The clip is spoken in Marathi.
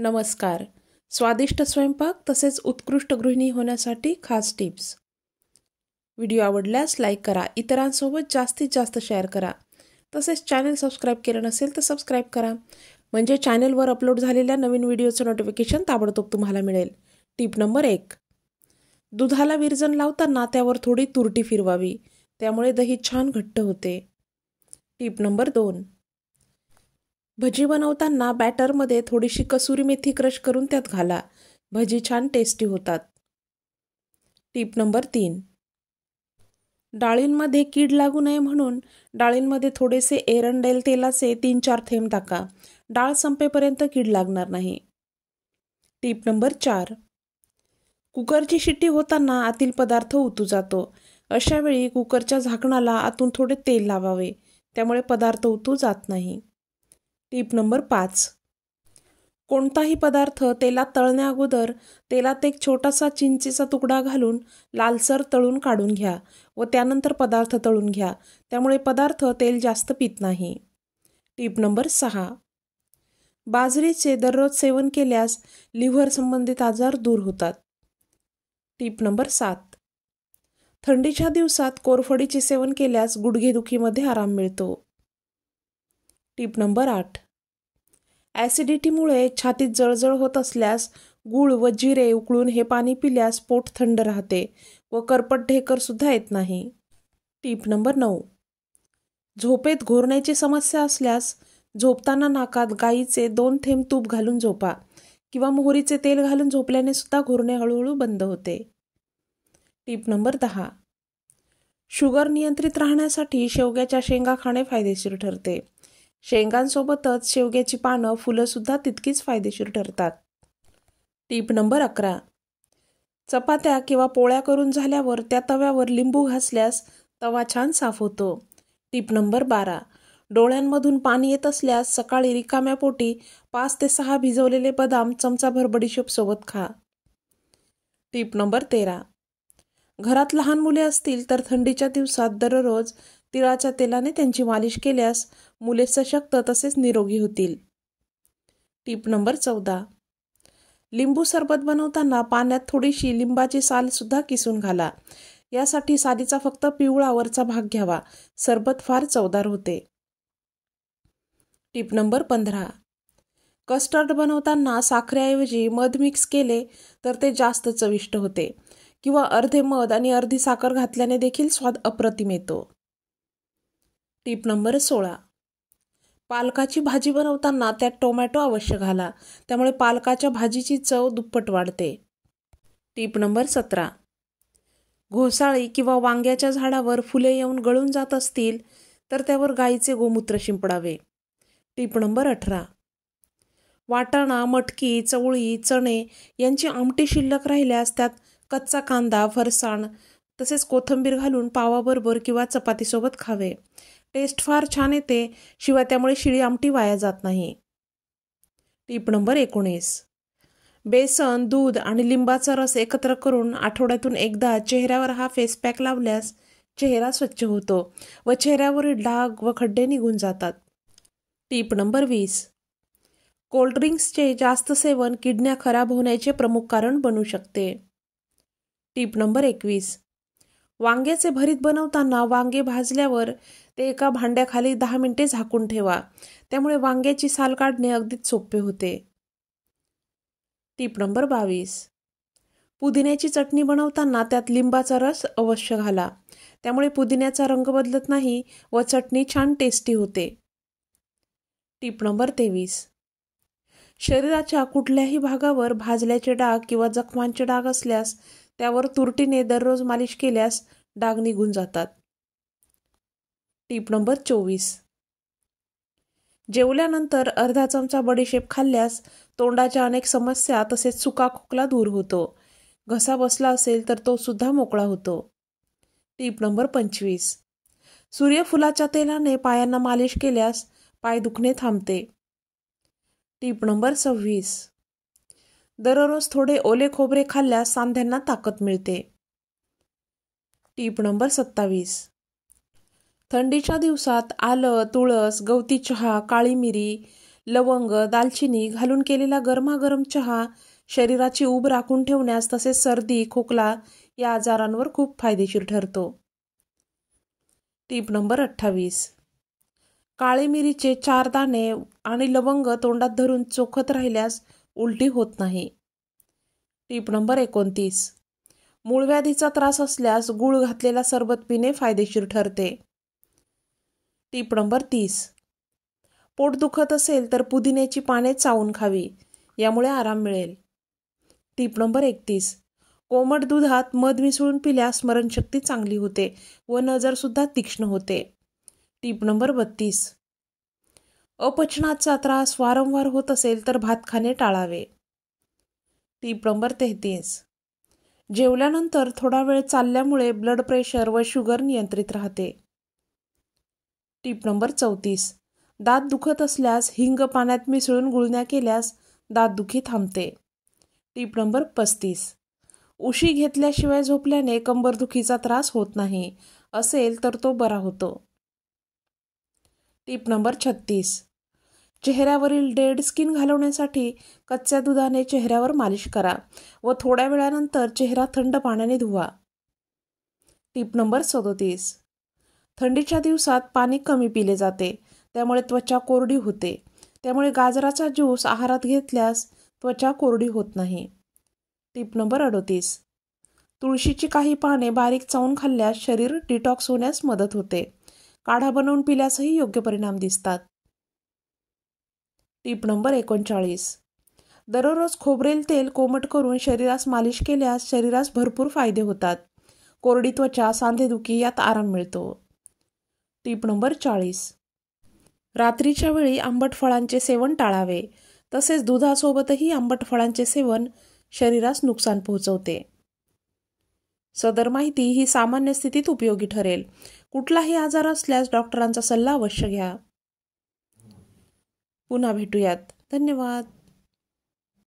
नमस्कार स्वादिष्ट स्वयंपाक तसेच उत्कृष्ट गृहिणी होण्यासाठी खास टिप्स व्हिडिओ आवडल्यास लाईक करा इतरांसोबत जास्तीत जास्त शेअर करा तसेच चॅनल सबस्क्राईब केलं नसेल तर सबस्क्राईब करा म्हणजे चॅनलवर अपलोड झालेल्या नवीन व्हिडिओचं नोटिफिकेशन ताबडतोब तुम्हाला मिळेल टिप नंबर एक दुधाला विरजन लावताना त्यावर थोडी तुरटी फिरवावी त्यामुळे दही छान घट्ट होते टिप नंबर दोन भजी बनवताना बॅटरमध्ये थोडीशी कसुरी मेथी क्रश करून त्यात घाला भजी छान टेस्टी होतात टीप नंबर तीन डाळींमध्ये कीड लागू नये म्हणून डाळींमध्ये थोडेसे एरंडेल तेलाचे तीन चार थेंब टाका डाळ संपेपर्यंत कीड लागणार नाही टीप नंबर चार कुकरची शिट्टी होताना आतील पदार्थ उतू जातो अशावेळी कुकरच्या झाकणाला आतून थोडे तेल लावावे त्यामुळे पदार्थ उतू जात नाही टीप नंबर पाच कोणताही पदार्थ तेलात तळण्याअगोदर तेलात एक छोटासा चिंचेचा तुकडा घालून लालसर तळून काढून घ्या व त्यानंतर पदार्थ तळून घ्या त्यामुळे पदार्थ तेल जास्त पित नाही टीप नंबर सहा बाजरीचे दररोज सेवन केल्यास लिव्हर संबंधित आजार दूर होतात टीप नंबर सात थंडीच्या दिवसात कोरफडीचे सेवन केल्यास गुडघेदुखीमध्ये आराम मिळतो टीप नंबर आठ ॲसिडिटीमुळे छातीत जळजळ होत असल्यास गुळ व जिरे उकळून हे पाणी पिल्यास पोट थंड राहते व करपट ढेकर सुद्धा येत नाही टीप नंबर नऊ झोपेत घोरण्याची समस्या असल्यास झोपताना नाकात गाईचे दोन थेंब तूप घालून झोपा किंवा मोहरीचे तेल घालून झोपल्याने सुद्धा घोरणे हळूहळू बंद होते टीप नंबर दहा शुगर नियंत्रित राहण्यासाठी शेवग्याच्या शेंगा खाणे फायदेशीर ठरते शेंगांसोबतच शेवग्याची पानं फुलंसुद्धा तितकीच फायदेशीर ठरतात टीप नंबर अकरा चपात्या किंवा पोळ्या करून झाल्यावर त्या तव्यावर लिंबू घासल्यास तवा छान साफ होतो टीप नंबर बारा डोळ्यांमधून पाणी येत असल्यास सकाळी रिकाम्या पोटी पाच ते सहा भिजवलेले बदाम चमचाभर बडीशेपसोबत खा टीप नंबर तेरा घरात लहान मुले असतील तर थंडीच्या दिवसात दररोज तिळाच्या तेलाने त्यांची मालिश केल्यास मुले सशक्त तसेच निरोगी होतील टीप नंबर चौदा लिंबू सरबत बनवताना पाण्यात थोडीशी लिंबाची साल सुद्धा किसून घाला यासाठी सालीचा फक्त पिवळावरचा भाग घ्यावा सरबत फार चवदार होते टीप नंबर पंधरा कस्टर्ड बनवताना साखरेऐवजी मध मिक्स केले तर ते जास्त चविष्ट होते किंवा अर्धे मध आणि अर्धी साखर घातल्याने देखील स्वाद अप्रतिम येतो टीप नंबर सोळा पालकाची भाजी बनवताना त्यात टोमॅटो अवश्य घाला त्यामुळे पालकाच्या भाजीची चव दुप्पट वाढते टीप नंबर सतरा घोसाळी किंवा वांग्याच्या झाडावर फुले येऊन गळून जात असतील तर त्यावर गाईचे गोमूत्र शिंपडावे टीप नंबर अठरा वाटाणा मटकी चवळी चणे यांची आमटी शिल्लक राहिल्यास त्यात कच्चा कांदा फरसाण तसेच कोथंबीर घालून पावाबरोबर किंवा चपातीसोबत खावे टेस्ट फार छान येते शिवाय त्यामुळे शिळी आमटी वाया जात नाही टीप नंबर एकोणीस बेसन दूध आणि लिंबाचा रस एकत्र करून आठवड्यातून एकदा चेहऱ्यावर हा फेस पॅक लावल्यास चेहरा स्वच्छ होतो व चेहऱ्यावरील डाग व खड्डे निघून जातात टीप नंबर वीस कोल्ड्रिंक्सचे जास्त सेवन किडण्या खराब होण्याचे प्रमुख कारण बनू शकते टीप नंबर एकवीस वांग्याचे भरीत बनवताना वांगे भाजल्यावर ते एका भांड्याखाली दहा मिनिटे झाकून ठेवा त्यामुळे वांग्याची साल काढणे अगदीच सोपे होते टीप नंबर बावीस पुदिन्याची चटणी बनवताना त्यात लिंबाचा रस अवश्य घाला त्यामुळे पुदिन्याचा रंग बदलत नाही व चटणी छान टेस्टी होते टीप नंबर तेवीस शरीराच्या कुठल्याही भागावर भाजल्याचे डाग किंवा जखमांचे डाग असल्यास त्यावर तुरटीने दररोज मालिश केल्यास डाग निघून जातात टीप नंबर चोवीस जेवल्यानंतर अर्धा चमचा बडीशेप खाल्ल्यास तोंडाच्या अनेक समस्या तसेच सुका खोकला दूर होतो घसा बसला असेल तर तो सुद्धा मोकळा होतो टीप नंबर पंचवीस सूर्यफुलाच्या तेलाने पायांना मालिश केल्यास पाय दुखणे थांबते टीप नंबर सव्वीस दररोज थोडे ओले खोबरे खाल्ल्यास सांध्यांना ताकद मिळते टीप नंबर सत्तावीस थंडीच्या दिवसात आलं तुळस गवती चहा काळी मिरी लवंग दालचिनी घालून केलेला गरमागरम चहा शरीराची उब राखून ठेवण्यास तसेच सर्दी खोकला या आजारांवर खूप फायदेशीर ठरतो टीप नंबर अठ्ठावीस काळी मिरीचे चार दाणे आणि लवंग तोंडात धरून चोखत राहिल्यास उलटी होत नाही टीप नंबर एकोणतीस मूळव्याधीचा त्रास असल्यास गुळ घातलेला सरबत पिणे फायदेशीर ठरते टीप नंबर तीस पोट दुखत असेल तर पुदिन्याची पाने चावून खावी यामुळे आराम मिळेल टीप नंबर एकतीस कोमट दुधात मध मिसळून पिल्यास स्मरणशक्ती चांगली होते व नजरसुद्धा तीक्ष्ण होते टीप नंबर बत्तीस अपचनाचा त्रास वारंवार होत असेल तर भात खाणे टाळावे टीप नंबर तेहतीस जेवल्यानंतर थोडा वेळ चालल्यामुळे ब्लड प्रेशर व शुगर नियंत्रित राहते टीप नंबर चौतीस दात दुखत असल्यास हिंग पाण्यात मिसळून गुळण्या केल्यास दात दुखी थांबते टीप नंबर पस्तीस उशी घेतल्याशिवाय झोपल्याने कंबरदुखीचा त्रास होत नाही असेल तर तो बरा होतो टीप नंबर छत्तीस चेहऱ्यावरील डेड स्किन घालवण्यासाठी कच्च्या दुधाने चेहऱ्यावर मालिश करा व थोड्या वेळानंतर चेहरा थंड पाण्याने धुवा टीप नंबर सदोतीस थंडीच्या दिवसात पाणी कमी पिले जाते त्यामुळे त्वचा कोरडी होते त्यामुळे गाजराचा ज्यूस आहारात घेतल्यास त्वचा कोरडी होत नाही टीप नंबर अडोतीस तुळशीची काही पाने बारीक चावून खाल्ल्यास शरीर डिटॉक्स होण्यास मदत होते काढा बनवून पिल्यासही योग्य परिणाम दिसतात टीप नंबर एकोणचाळीस दररोज खोबरेल तेल कोमट करून शरीरास मालिश केल्यास शरीरास भरपूर फायदे होतात कोरडी त्वचा सांधेदुखी यात आराम मिळतो टीप नंबर चाळीस रात्रीच्या वेळी आंबट फळांचे सेवन टाळावे तसेच दुधासोबतही आंबट फळांचे सेवन शरीरास नुकसान पोहोचवते सदर माहिती ही सामान्य स्थितीत उपयोगी ठरेल कुठलाही आजार असल्यास डॉक्टरांचा सल्ला अवश्य घ्या पुन्हा भेटूयात धन्यवाद